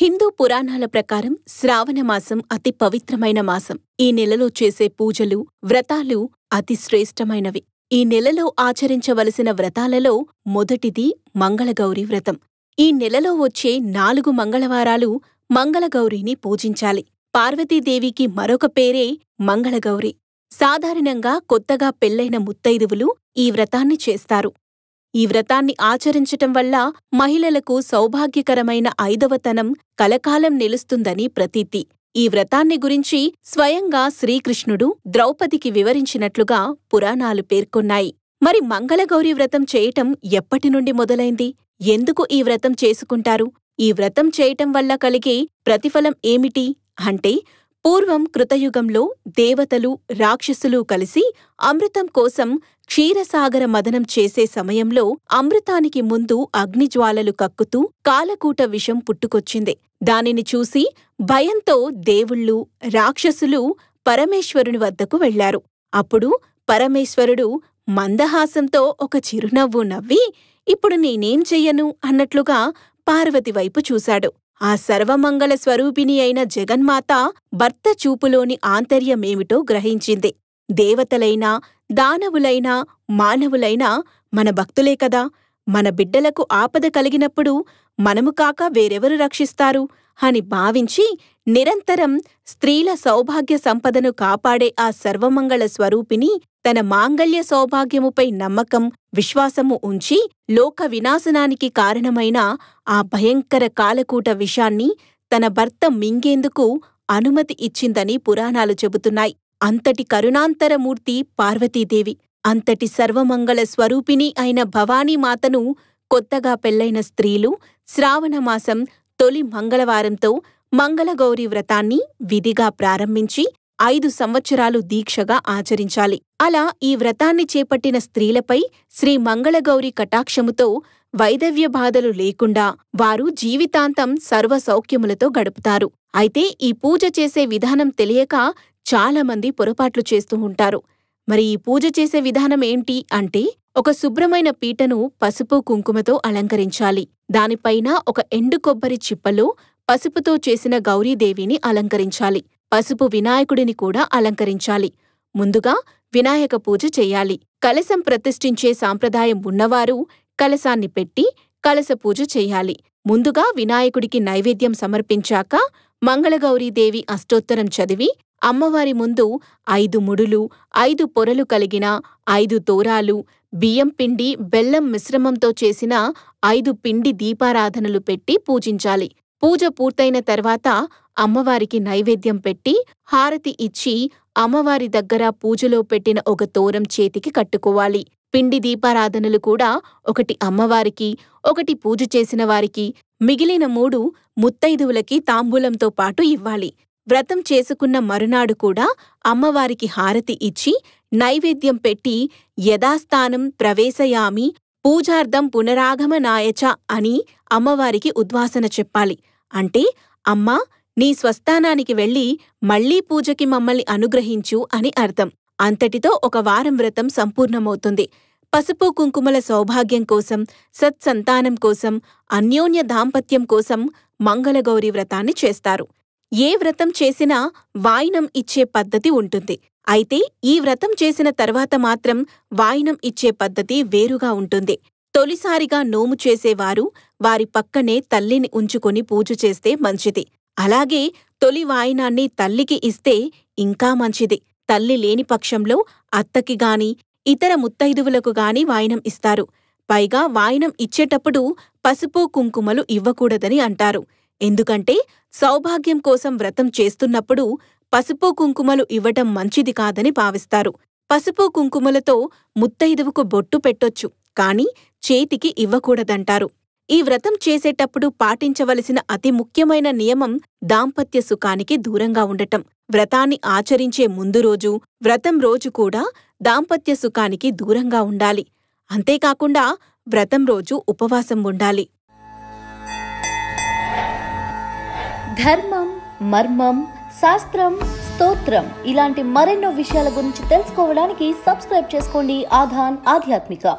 హిందూ పురాణాల ప్రకారం శ్రావణ మాసం అతి పవిత్రమైన మాసం ఈ నెలలో చేసే పూజలు వ్రతాలు అతి శ్రేష్టమైనవి ఈ నెలలో ఆచరించవలసిన వ్రతాలలో మొదటిది మంగళగౌరి వ్రతం ఈ నెలలో వచ్చే నాలుగు మంగళవారాలు మంగళగౌరిని పూజించాలి పార్వతీదేవికి మరొక పేరే మంగళగౌరి సాధారణంగా కొత్తగా పెళ్లైన ముత్తైదువులు ఈ వ్రతాన్ని చేస్తారు ఈ వ్రతాన్ని ఆచరించటం వల్ల మహిళలకు సౌభాగ్యకరమైన ఐదవతనం కలకాలం నిలుస్తుందని ప్రతీతి ఈ వ్రతాన్ని గురించి స్వయంగా శ్రీకృష్ణుడు ద్రౌపదికి వివరించినట్లుగా పురాణాలు పేర్కొన్నాయి మరి మంగళగౌరి వ్రతం చేయటం ఎప్పటి నుండి మొదలైంది ఎందుకు ఈ వ్రతం చేసుకుంటారు ఈ వ్రతం చేయటం వల్ల కలిగే ప్రతిఫలం ఏమిటి అంటే పూర్వం కృతయుగంలో దేవతలు రాక్షసులు కలిసి అమృతం కోసం క్షీరసాగర మదనం చేసే సమయంలో అమృతానికి ముందు అగ్నిజ్వాలలు కక్కుతూ కాలకూట విషం పుట్టుకొచ్చింది దానిని చూసి భయంతో దేవుళ్ళు రాక్షసులు పరమేశ్వరుని వద్దకు వెళ్లారు అప్పుడు పరమేశ్వరుడు మందహాసంతో ఒక చిరునవ్వు నవ్వి ఇప్పుడు నేనేం చెయ్యను అన్నట్లుగా పార్వతి వైపు చూశాడు ఆ సర్వమంగళ స్వరూపిణి అయిన జగన్మాత భర్త చూపులోని ఆంతర్యమేమిటో గ్రహించింది దేవతలైనా దానవులైనా మానవులైనా మన భక్తులే కదా మన బిడ్డలకు ఆపద కలిగినప్పుడు మనము కాక వేరెవరు రక్షిస్తారు అని భావించి నిరంతరం స్త్రీల సౌభాగ్య సంపదను కాపాడే ఆ సర్వమంగళ స్వరూపిణి తన మాంగళ్య సౌభాగ్యముపై నమ్మకం విశ్వాసము ఉంచి లోక వినాశనానికి కారణమైన ఆ భయంకర కాలకూట విషాన్ని తన భర్త మింగేందుకు అనుమతి ఇచ్చిందని పురాణాలు చెబుతున్నాయి అంతటి కరుణాంతరమూర్తి పార్వతీదేవి అంతటి సర్వమంగళ స్వరూపిణి అయిన భవానీమాతను కొత్తగా పెళ్లైన స్త్రీలు శ్రావణమాసం తొలి మంగళవారంతో మంగళగౌరి వ్రతాన్ని విధిగా ప్రారంభించి ఐదు సంవత్సరాలు దీక్షగా ఆచరించాలి అలా ఈ వ్రతాన్ని చేపట్టిన స్త్రీలపై శ్రీ మంగళగౌరి కటాక్షముతో వైదవ్య బాధలు లేకుండా వారు జీవితాంతం సర్వసౌఖ్యములతో గడుపుతారు అయితే ఈ పూజ చేసే విధానం తెలియక చాలామంది పొరపాట్లు చేస్తూ ఉంటారు మరి ఈ పూజ చేసే విధానం ఏంటి అంటే ఒక శుభ్రమైన పీటను పసుపు కుంకుమతో అలంకరించాలి దానిపైన ఒక ఎండు కొబ్బరి చిప్పలో పసుపుతో చేసిన గౌరీదేవిని అలంకరించాలి పసుపు వినాయకుడిని కూడా అలంకరించాలి ముందుగా వినాయక పూజ చెయ్యాలి కలశం ప్రతిష్ఠించే సాంప్రదాయం ఉన్నవారు కలశాన్ని పెట్టి కలశ పూజ చెయ్యాలి ముందుగా వినాయకుడికి నైవేద్యం సమర్పించాక మంగళగౌరీదేవి అష్టోత్తరం చదివి అమ్మవారి ముందు ఐదు ముడులు ఐదు పొరలు కలిగిన ఐదు తోరాలు బియ్యం పిండి బెల్లం మిశ్రమంతో చేసిన ఐదు పిండి దీపారాధనలు పెట్టి పూజించాలి పూజ పూర్తయిన తర్వాత అమ్మవారికి నైవేద్యం పెట్టి హారతి ఇచ్చి అమ్మవారి దగ్గర పూజలో పెట్టిన ఒక తోరం చేతికి కట్టుకోవాలి పిండి దీపారాధనలు కూడా ఒకటి అమ్మవారికి ఒకటి పూజ చేసిన వారికి మిగిలిన మూడు ముత్తైదువులకి తాంబూలంతో పాటు ఇవ్వాలి వ్రతం చేసుకున్న మరునాడు కూడా అమ్మవారికి హారతి ఇచ్చి నైవేద్యం పెట్టి యథాస్థానం ప్రవేశయామి పూజార్థం పునరాగమనాయచ అని అమ్మవారికి ఉద్వాసన చెప్పాలి అంటే అమ్మా నీ స్వస్థానానికి వెళ్ళి మళ్లీ పూజకి మమ్మల్ని అనుగ్రహించు అని అర్థం అంతటితో ఒక వారం వ్రతం సంపూర్ణమవుతుంది పసుపు కుంకుమల సౌభాగ్యం కోసం సత్సంతానం కోసం అన్యోన్య దాంపత్యం కోసం మంగళగౌరి వ్రతాన్ని చేస్తారు ఏ వ్రతం చేసినా వాయినం ఇచ్చే పద్ధతి ఉంటుంది అయితే ఈ వ్రతం చేసిన తర్వాత మాత్రం వాయినం ఇచ్చే పద్ధతి వేరుగా ఉంటుంది తొలిసారిగా నోము చేసేవారు వారి పక్కనే తల్లిని ఉంచుకొని పూజ చేస్తే మంచిది అలాగే తొలి వాయినాన్ని తల్లికి ఇస్తే ఇంకా మంచిది తల్లి లేని పక్షంలో అత్తకి గాని ఇతర ముత్తైదువులకు గాని వాయినం ఇస్తారు పైగా వాయినం ఇచ్చేటప్పుడు పసుపు కుంకుమలు ఇవ్వకూడదని అంటారు ఎందుకంటే సౌభాగ్యం కోసం వ్రతం చేస్తున్నప్పుడు పసుపు కుంకుమలు ఇవ్వటం మంచిది కాదని భావిస్తారు పసుపు కుంకుమలతో ముత్తైదువుకు బొట్టు పెట్టొచ్చు కాని చేతికి ఇవ్వకూడదంటారు ఈ వ్రతం చేసేటప్పుడు పాటించవలసిన అతి ముఖ్యమైన నియమం దాంపత్య సుఖానికి దూరంగా ఉండటం వ్రతాన్ని ఆచరించే ముందు రోజు వ్రతం రోజు కూడా దాంపత్య సుఖానికి దూరంగా ఉండాలి అంతేకాకుండా వ్రతం రోజు ఉపవాసం ఉండాలి ధర్మం మర్మం శాస్త్రం స్తోత్రం ఇలాంటి మరెన్నో విషయాల గురించి తెలుసుకోవడానికి సబ్స్క్రైబ్ చేసుకోండి ఆధాన్ ఆధ్యాత్మిక